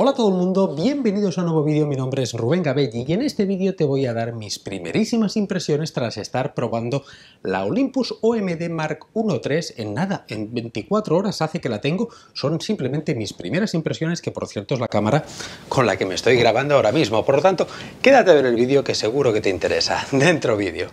Hola a todo el mundo, bienvenidos a un nuevo vídeo, mi nombre es Rubén Gabelli y en este vídeo te voy a dar mis primerísimas impresiones tras estar probando la Olympus OMD Mark 1.3 en nada, en 24 horas hace que la tengo, son simplemente mis primeras impresiones que por cierto es la cámara con la que me estoy grabando ahora mismo, por lo tanto quédate a ver el vídeo que seguro que te interesa, dentro vídeo.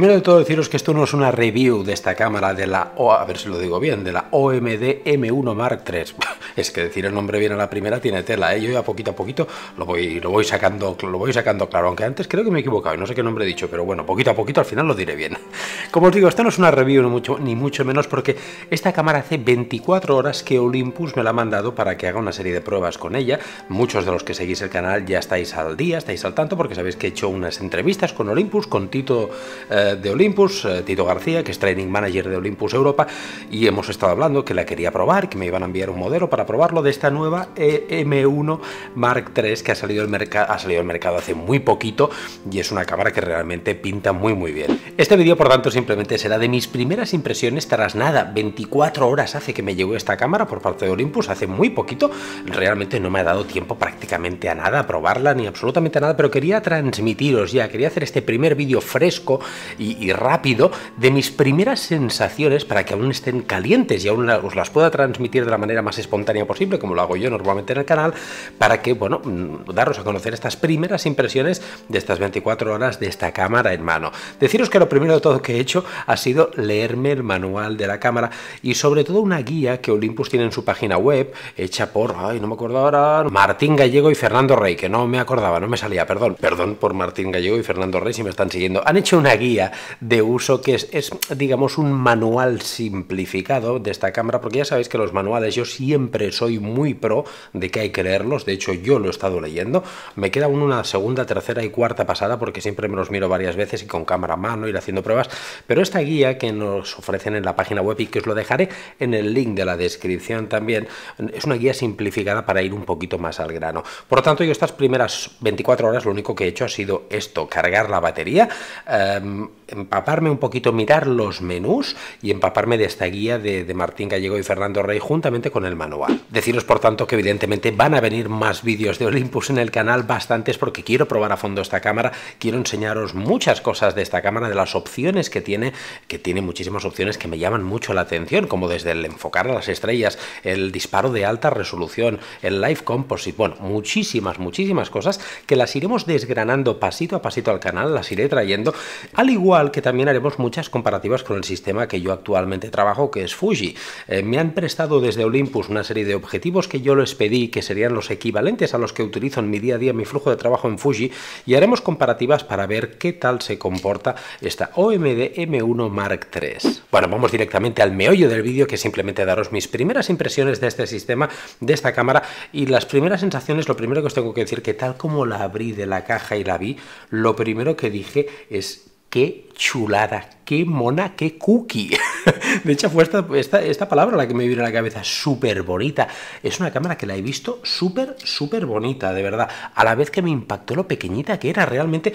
Primero de todo deciros que esto no es una review de esta cámara de la, o ver si lo digo bien, de la OMD M1 Mark III. Es que decir el nombre bien a la primera tiene tela, ¿eh? yo ya poquito a poquito lo voy, lo voy sacando, lo voy sacando claro, aunque antes creo que me he equivocado y no sé qué nombre he dicho, pero bueno, poquito a poquito al final lo diré bien. Como os digo, esto no es una review ni mucho, menos porque esta cámara hace 24 horas que Olympus me la ha mandado para que haga una serie de pruebas con ella. Muchos de los que seguís el canal ya estáis al día, estáis al tanto porque sabéis que he hecho unas entrevistas con Olympus, con Tito... Eh, de Olympus, eh, Tito García, que es Training Manager de Olympus Europa, y hemos estado hablando que la quería probar, que me iban a enviar un modelo para probarlo de esta nueva e M1 Mark III que ha salido, ha salido al mercado hace muy poquito y es una cámara que realmente pinta muy muy bien. Este vídeo por tanto simplemente será de mis primeras impresiones tras nada, 24 horas hace que me llegó esta cámara por parte de Olympus, hace muy poquito, realmente no me ha dado tiempo prácticamente a nada, a probarla ni absolutamente a nada, pero quería transmitiros ya, quería hacer este primer vídeo fresco y, rápido de mis primeras sensaciones para que aún estén calientes y aún os las pueda transmitir de la manera más espontánea posible, como lo hago yo normalmente en el canal, para que, bueno, mm, daros a conocer estas primeras impresiones de estas 24 horas de esta cámara en mano. Deciros que lo primero de todo que he hecho ha sido leerme el manual de la cámara y sobre todo una guía que Olympus tiene en su página web, hecha por, ay, no me acuerdo ahora, Martín Gallego y Fernando Rey, que no me acordaba, no me salía, perdón, perdón por Martín Gallego y Fernando Rey si me están siguiendo. Han hecho una guía de uso que es, digamos, un manual simplificado de esta cámara, porque ya sabéis que los manuales yo siempre soy muy pro de que hay que leerlos, de hecho yo lo he estado leyendo, me queda aún una segunda, tercera y cuarta pasada porque siempre me los miro varias veces y con cámara a mano ir haciendo pruebas, pero esta guía que nos ofrecen en la página web y que os lo dejaré en el link de la descripción también, es una guía simplificada para ir un poquito más al grano. Por lo tanto, yo estas primeras 24 horas lo único que he hecho ha sido esto, cargar la batería, em, empaparme un poquito, mirar los menús y empaparme de esta guía de, Martín Gallego y Fernando Rey juntamente con el manual. Deciros por tanto que evidentemente van a venir más vídeos de Olympus en el canal, bastantes porque quiero probar a fondo esta cámara, quiero enseñaros muchas cosas de esta cámara, de las opciones que tiene, que tiene muchísimas opciones que me llaman mucho la atención, como desde el enfocar a las estrellas, el disparo de alta resolución, el live composite, bueno, muchísimas, muchísimas cosas que las iremos desgranando pasito a pasito al canal, las iré trayendo, al igual que también haremos muchas comparativas con el sistema que yo actualmente trabajo, que es Fuji. Eh, me han prestado desde Olympus una serie de objetivos que yo les pedí, que serían los equivalentes a los que utilizo en mi día a día, mi flujo de trabajo en Fuji, y haremos comparativas para ver qué tal se comporta esta OMD M1 Mark III. Bueno, vamos directamente al meollo del vídeo, que es simplemente daros mis primeras impresiones de este sistema, de esta cámara, y las primeras sensaciones, lo primero que os tengo que decir, que tal como la abrí de la caja y la vi, lo primero que dije es que chulada, qué mona, qué cookie. De hecho, fue esta, esta, palabra la que me vino a la cabeza, súper bonita. Es una cámara que la he visto súper, súper bonita, de verdad. A la vez que me impactó lo pequeñita que era realmente.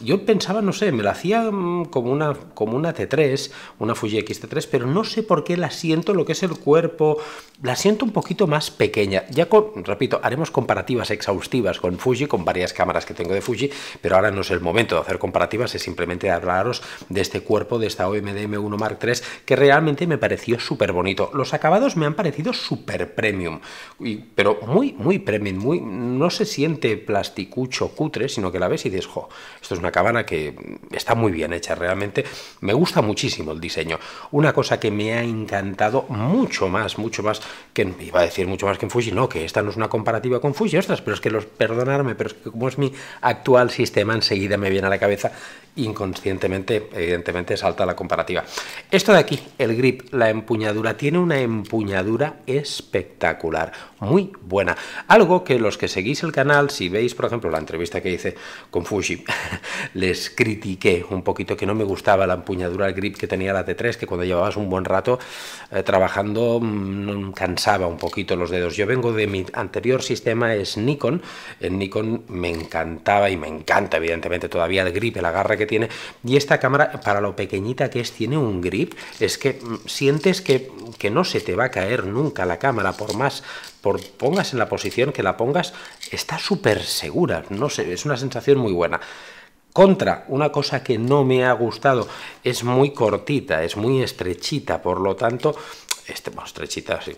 Yo pensaba, no sé, me la hacía mm, como una, como una T3, una Fuji X-T3, pero no sé por qué la siento, lo que es el cuerpo, la siento un poquito más pequeña. Ya, repito, haremos comparativas exhaustivas con Fuji, con varias cámaras que tengo de Fuji, pero ahora no es el momento de hacer comparativas, es simplemente hablaros de este cuerpo, de esta OMD M1 Mark III, que realmente me pareció súper bonito. Los acabados me han parecido súper premium, pero muy, muy premium, muy, no se siente plasticucho cutre, sino que la ves y dices, jo, esto es una cabana que está muy bien hecha, realmente me gusta muchísimo el diseño. Una cosa que me ha encantado mucho más, mucho más, que iba a decir mucho más que en Fuji, no, que esta no es una comparativa con Fuji, ostras, pero es que los, perdonarme, pero es que como es mi actual sistema, enseguida me viene a la cabeza inconscientemente, evidentemente, salta la comparativa. Esto de aquí, el grip, la empuñadura, tiene una empuñadura espectacular, muy buena. Algo que los que seguís el canal, si veis, por ejemplo, la entrevista que hice con Fuji, les critiqué un poquito que no me gustaba la empuñadura, el grip que tenía la T3, que cuando llevabas un buen rato eh, trabajando mm, cansaba un poquito los dedos. Yo vengo de mi anterior sistema, es Nikon. En Nikon me encantaba y me encanta, evidentemente, todavía el grip, el agarre que tiene. Y esta cámara, para lo pequeñita que es, tiene un grip. Es que mm, sientes que, que no se te va a caer nunca la cámara, por más por pongas en la posición que la pongas, está súper segura. No sé, es una sensación muy buena. Contra, una cosa que no me ha gustado, es muy cortita, es muy estrechita, por lo tanto, este, bueno, estrechita, sí,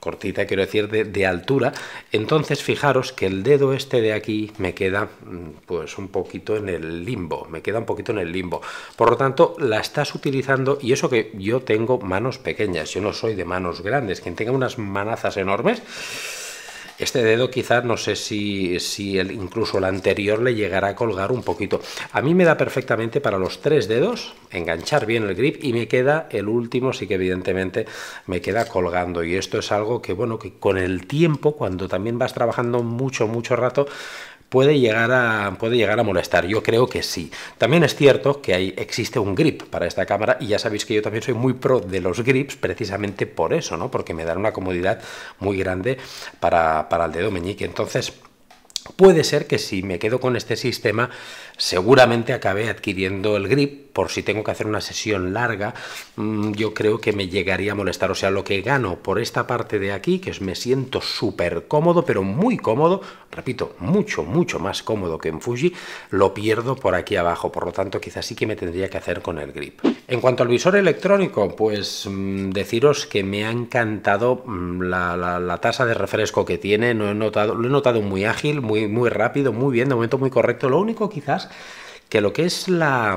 cortita, quiero decir, de, altura. Entonces, fijaros que el dedo este de aquí me queda mm, pues un poquito en el limbo, me queda un poquito en el limbo. Por lo tanto, la estás utilizando y eso que yo tengo manos pequeñas, yo no soy de manos grandes, quien tenga unas manazas enormes este dedo quizás, no sé si, si el, incluso el anterior le llegará a colgar un poquito. A mí me da perfectamente para los tres dedos, enganchar bien el grip y me queda el último, sí que evidentemente me queda colgando. Y esto es algo que, bueno, que con el tiempo, cuando también vas trabajando mucho, mucho rato, puede llegar a, puede llegar a molestar. Yo creo que sí. También es cierto que hay, existe un grip para esta cámara y ya sabéis que yo también soy muy pro de los grips precisamente por eso, ¿no? porque me dan una comodidad muy grande para, para el dedo meñique. Entonces, Puede ser que si me quedo con este sistema, seguramente acabe adquiriendo el grip, por si tengo que hacer una sesión larga, mm, yo creo que me llegaría a molestar. O sea, lo que gano por esta parte de aquí, que es me siento súper cómodo, pero muy cómodo, repito, mucho, mucho más cómodo que en Fuji, lo pierdo por aquí abajo. Por lo tanto, quizás sí que me tendría que hacer con el grip. En cuanto al visor electrónico, pues mm, deciros que me ha encantado mm, la, tasa de refresco que tiene. No he notado, lo he notado muy ágil, muy, muy rápido, muy bien, de momento muy correcto. Lo único quizás que lo que es la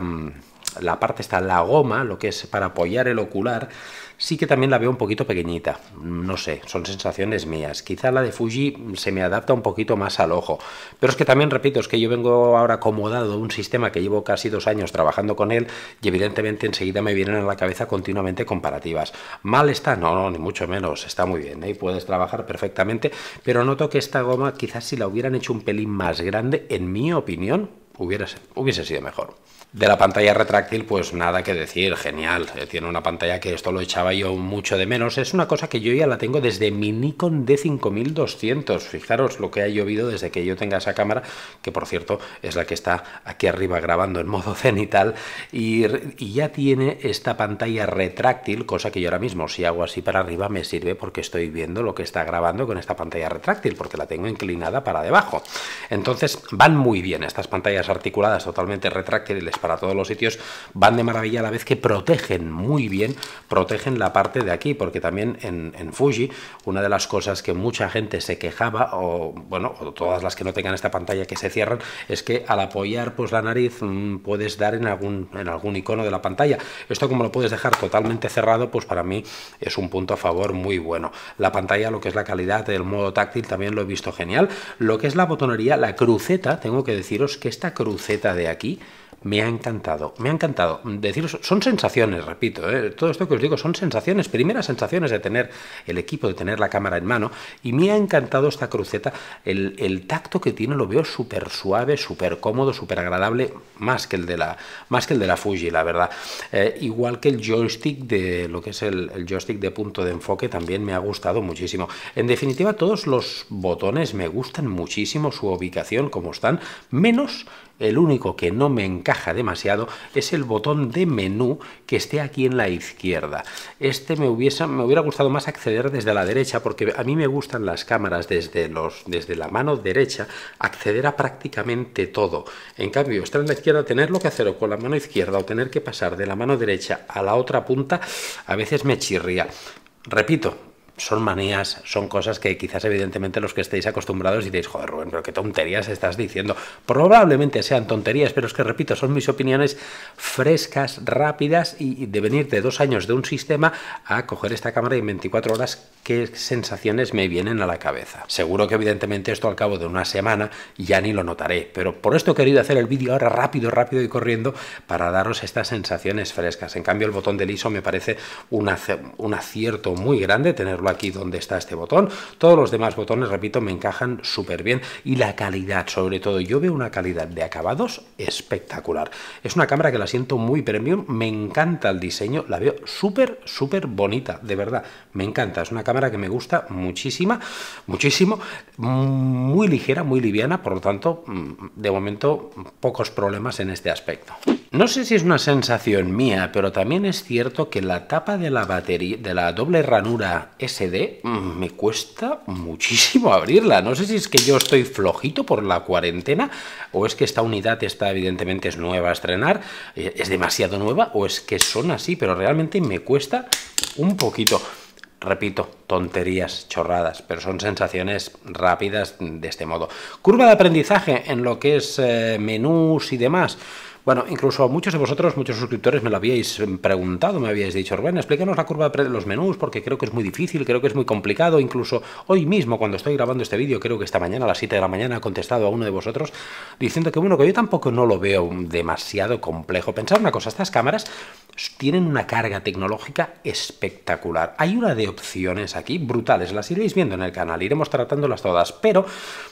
la parte está la goma, lo que es para apoyar el ocular, sí que también la veo un poquito pequeñita. No sé, son sensaciones mías. Quizá la de Fuji se me adapta un poquito más al ojo. Pero es que también, repito, es que yo vengo ahora acomodado de un sistema que llevo casi dos años trabajando con él y evidentemente enseguida me vienen a la cabeza continuamente comparativas. ¿Mal está? No, no, ni mucho menos. Está muy bien. Ahí ¿eh? puedes trabajar perfectamente. Pero noto que esta goma quizás si la hubieran hecho un pelín más grande, en mi opinión, hubiera, hubiese sido mejor. De la pantalla retráctil, pues nada que decir, genial. Eh, tiene una pantalla que esto lo echaba yo mucho de menos. Es una cosa que yo ya la tengo desde mi Nikon D5200. Fijaros lo que ha llovido desde que yo tenga esa cámara, que por cierto es la que está aquí arriba grabando en modo cenital. Y, y ya tiene esta pantalla retráctil, cosa que yo ahora mismo si hago así para arriba me sirve porque estoy viendo lo que está grabando con esta pantalla retráctil, porque la tengo inclinada para debajo. Entonces van muy bien estas pantallas articuladas totalmente retráctiles para todos los sitios, van de maravilla a la vez que protegen muy bien, protegen la parte de aquí, porque también en, Fuji, una de las cosas que mucha gente se quejaba, o bueno, todas las que no tengan esta pantalla que se cierran, es que al apoyar pues la nariz mm, puedes dar en algún, en algún icono de la pantalla. Esto como lo puedes dejar totalmente cerrado, pues para mí es un punto a favor muy bueno. La pantalla, lo que es la calidad del modo táctil, también lo he visto genial. Lo que es la botonería, la cruceta, tengo que deciros que esta cruceta de aquí me ha encantado, me ha encantado. Deciros, son sensaciones, repito, ¿eh? todo esto que os digo son sensaciones, primeras sensaciones de tener el equipo, de tener la cámara en mano. Y me ha encantado esta cruceta. El, tacto que tiene lo veo súper suave, súper cómodo, súper agradable, más que, el de la, más que el de la Fuji, la verdad. Eh, igual que el joystick de lo que es el, el joystick de punto de enfoque, también me ha gustado muchísimo. En definitiva, todos los botones me gustan muchísimo, su ubicación, como están, menos el único que no me encaja demasiado es el botón de menú que esté aquí en la izquierda. Este me, me hubiera gustado más acceder desde la derecha porque a mí me gustan las cámaras desde, los, desde la mano derecha acceder a prácticamente todo. En cambio, estar en la izquierda, tenerlo que hacer con la mano izquierda o tener que pasar de la mano derecha a la otra punta, a veces me chirría. Repito, son manías, son cosas que quizás evidentemente los que estéis acostumbrados diréis, joder Rubén, pero qué tonterías estás diciendo. Probablemente sean tonterías, pero es que repito, son mis opiniones frescas, rápidas y de venir de dos años de un sistema a coger esta cámara y en 24 horas qué sensaciones me vienen a la cabeza. Seguro que evidentemente esto al cabo de una semana ya ni lo notaré, pero por esto he querido hacer el vídeo ahora rápido, rápido y corriendo para daros estas sensaciones frescas. En cambio el botón del ISO me parece un, un acierto muy grande tenerlo aquí donde está este botón. Todos los demás botones, repito, me encajan súper bien y la calidad, sobre todo, yo veo una calidad de acabados espectacular. Es una cámara que la siento muy premium, me encanta el diseño, la veo súper, súper bonita, de verdad, me encanta. Es una cámara que me gusta muchísima, muchísimo, muy ligera, muy liviana, por lo tanto, mm, de momento, pocos problemas en este aspecto. No sé si es una sensación mía, pero también es cierto que la tapa de la batería, de la doble ranura SD, mm, me cuesta muchísimo abrirla. No sé si es que yo estoy flojito por la cuarentena o es que esta unidad está evidentemente es nueva a estrenar, eh, es demasiado nueva o es que son así, pero realmente me cuesta un poquito repito, tonterías, chorradas, pero son sensaciones rápidas de este modo. Curva de aprendizaje en lo que es eh, menús y demás. Bueno, incluso muchos de vosotros, muchos suscriptores me lo habíais preguntado, me habíais dicho, bueno, explícanos la curva de los menús porque creo que es muy difícil, creo que es muy complicado, incluso hoy mismo cuando estoy grabando este vídeo, creo que esta mañana a las 7 de la mañana he contestado a uno de vosotros diciendo que bueno, que yo tampoco no lo veo demasiado complejo. Pensar una cosa, estas cámaras tienen una carga tecnológica espectacular. Hay una de opciones aquí brutales, las iréis viendo en el canal, iremos tratándolas todas, pero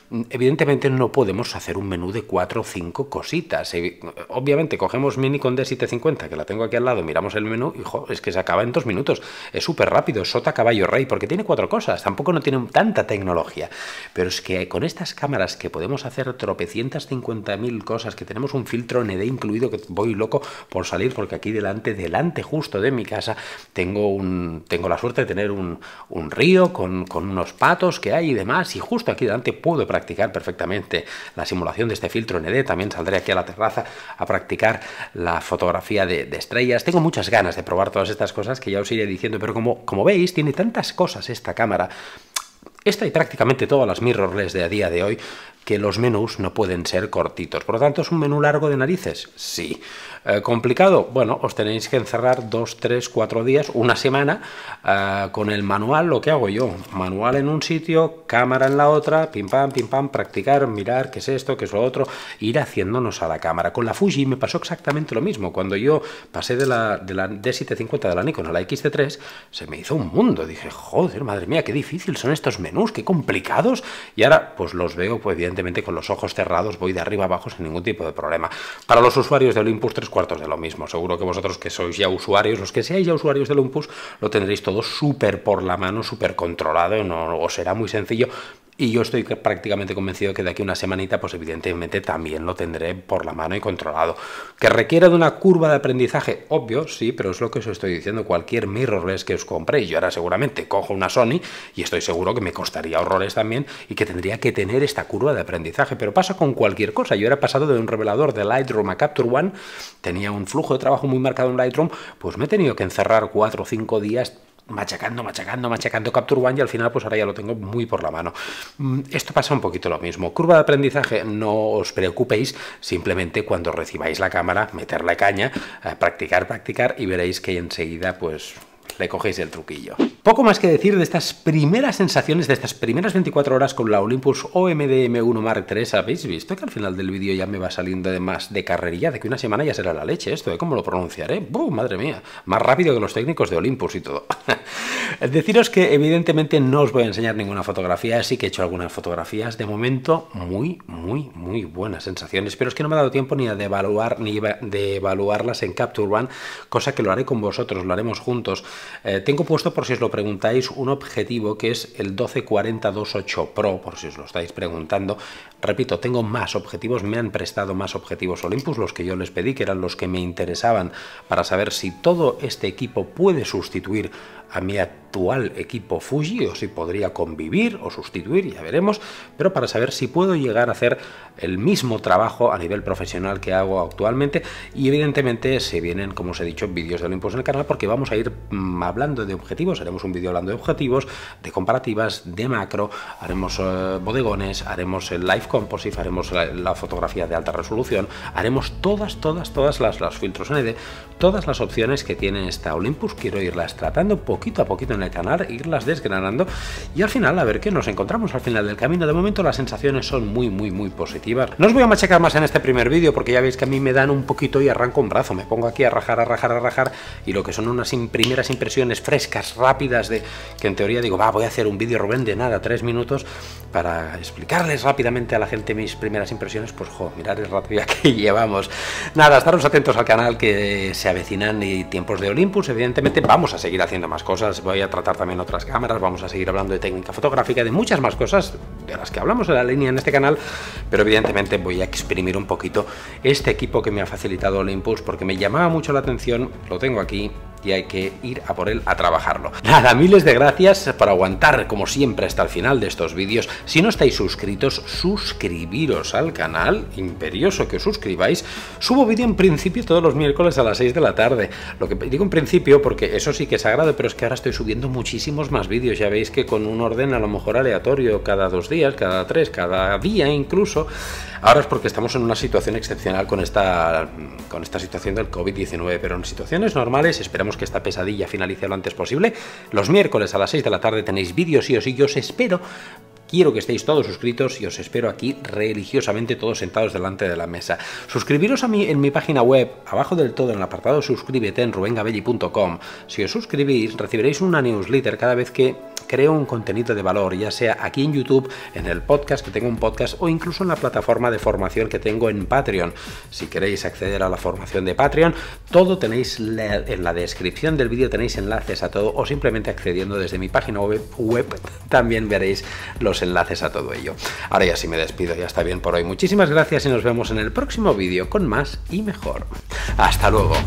mm, evidentemente no podemos hacer un menú de cuatro o cinco cositas. Eh, obviamente cogemos Mini con D750, que la tengo aquí al lado, miramos el menú y es que se acaba en dos minutos. Es súper rápido, sota, caballo, rey, porque tiene cuatro cosas, tampoco no tiene tanta tecnología. Pero es que con estas cámaras que podemos hacer tropecientas 50.000 cosas, que tenemos un filtro ND incluido, que voy loco por salir porque aquí delante delante, justo de mi casa, tengo, un, tengo la suerte de tener un, río con, unos patos que hay y demás, y justo aquí delante puedo practicar perfectamente la simulación de este filtro ND, también saldré aquí a la terraza a practicar la fotografía de, estrellas, tengo muchas ganas de probar todas estas cosas que ya os iré diciendo, pero como, como veis, tiene tantas cosas esta cámara, esta y prácticamente todas las mirrorless de a día de hoy, que los menús no pueden ser cortitos. Por lo tanto, ¿es un menú largo de narices? Sí. Eh, ¿Complicado? Bueno, os tenéis que encerrar dos, tres, cuatro días, una semana, eh, con el manual, lo que hago yo. Manual en un sitio, cámara en la otra, pim pam, pim pam, practicar, mirar qué es esto, qué es lo otro, ir haciéndonos a la cámara. Con la Fuji me pasó exactamente lo mismo. Cuando yo pasé de la, de la D750 de la Nikon a la XT3, se me hizo un mundo. Dije, joder, madre mía, qué difícil son estos menús, qué complicados. Y ahora, pues los veo, pues, evidentemente, con los ojos cerrados, voy de arriba abajo sin ningún tipo de problema. Para los usuarios de Olympus 3 cuartos de lo mismo. Seguro que vosotros que sois ya usuarios, los que seáis ya usuarios del Lumpus lo tendréis todo súper por la mano, súper controlado, no, será muy sencillo. Y yo estoy prácticamente convencido que de aquí a una semanita, pues evidentemente también lo tendré por la mano y controlado. ¿Que requiera de una curva de aprendizaje? Obvio, sí, pero es lo que os estoy diciendo. Cualquier mirrorless que os compréis, yo ahora seguramente cojo una Sony y estoy seguro que me costaría horrores también y que tendría que tener esta curva de aprendizaje. Pero pasa con cualquier cosa. Yo era pasado de un revelador de Lightroom a Capture One, tenía un flujo de trabajo muy marcado en Lightroom, pues me he tenido que encerrar cuatro o cinco días machacando, machacando, machacando Capture One y al final pues ahora ya lo tengo muy por la mano. Mm, esto pasa un poquito lo mismo. Curva de aprendizaje, no os preocupéis, simplemente cuando recibáis la cámara, meter la caña, eh, practicar, practicar y veréis que enseguida pues cogéis el truquillo. Poco más que decir de estas primeras sensaciones, de estas primeras 24 horas con la Olympus OMDM1 Mark 3. Habéis visto que al final del vídeo ya me va saliendo de más de carrerilla, de que una semana ya será la leche esto, ¿eh? ¿Cómo lo pronunciaré? ¡Bum! Madre mía, más rápido que los técnicos de Olympus y todo. Deciros que evidentemente no os voy a enseñar ninguna fotografía, sí que he hecho algunas fotografías de momento muy, muy, muy buenas sensaciones, pero es que no me ha dado tiempo ni de evaluar ni de evaluarlas en Capture One, cosa que lo haré con vosotros, lo haremos juntos. Eh, tengo puesto, por si os lo preguntáis, un objetivo que es el 124028 Pro, por si os lo estáis preguntando. Repito, tengo más objetivos, me han prestado más objetivos Olympus, los que yo les pedí, que eran los que me interesaban, para saber si todo este equipo puede sustituir a mi actual equipo Fuji o si podría convivir o sustituir, ya veremos, pero para saber si puedo llegar a hacer el mismo trabajo a nivel profesional que hago actualmente y evidentemente se vienen, como os he dicho, vídeos de Olympus en el canal porque vamos a ir mm, hablando de objetivos, haremos un vídeo hablando de objetivos, de comparativas, de macro, haremos eh, bodegones, haremos el live composite, haremos la, fotografía de alta resolución, haremos todas, todas, todas las, las filtros ND, todas las opciones que tiene esta Olympus, quiero irlas tratando poquito a poquito en el canal, irlas desgranando y al final a ver qué nos encontramos al final del camino. De momento las sensaciones son muy, muy, muy positivas. No os voy a machacar más en este primer vídeo porque ya veis que a mí me dan un poquito y arranco un brazo. Me pongo aquí a rajar, a rajar, a rajar y lo que son unas primeras impresiones frescas, rápidas, de que en teoría digo, va, voy a hacer un vídeo Rubén de nada, tres minutos, para explicarles rápidamente a la gente mis primeras impresiones, pues jo, mirad el rato que llevamos. Nada, estaros atentos al canal que se avecinan y tiempos de Olympus, evidentemente vamos a seguir haciendo más cosas, voy a tratar también otras cámaras, vamos a seguir hablando de técnica fotográfica, de muchas más cosas de las que hablamos en la línea en este canal, pero evidentemente voy a exprimir un poquito este equipo que me ha facilitado el Impulse porque me llamaba mucho la atención, lo tengo aquí, y hay que ir a por él a trabajarlo. Nada, miles de gracias por aguantar como siempre hasta el final de estos vídeos. Si no estáis suscritos, suscribiros al canal, imperioso que os suscribáis. Subo vídeo en principio todos los miércoles a las 6 de la tarde. Lo que digo en principio porque eso sí que es sagrado, pero es que ahora estoy subiendo muchísimos más vídeos. Ya veis que con un orden a lo mejor aleatorio cada dos días, cada tres, cada día incluso, Ahora es porque estamos en una situación excepcional con esta, con esta situación del COVID-19, pero en situaciones normales esperamos que esta pesadilla finalice lo antes posible. Los miércoles a las 6 de la tarde tenéis vídeos y os espero Quiero que estéis todos suscritos y os espero aquí religiosamente todos sentados delante de la mesa. Suscribiros a mí en mi página web, abajo del todo en el apartado suscríbete en rubengabelli.com Si os suscribís, recibiréis una newsletter cada vez que creo un contenido de valor, ya sea aquí en YouTube, en el podcast que tengo un podcast o incluso en la plataforma de formación que tengo en Patreon. Si queréis acceder a la formación de Patreon, todo tenéis en la descripción del vídeo, tenéis enlaces a todo o simplemente accediendo desde mi página web, web también veréis los enlaces a todo ello. Ahora ya sí me despido, ya está bien por hoy. Muchísimas gracias y nos vemos en el próximo vídeo con más y mejor. Hasta luego.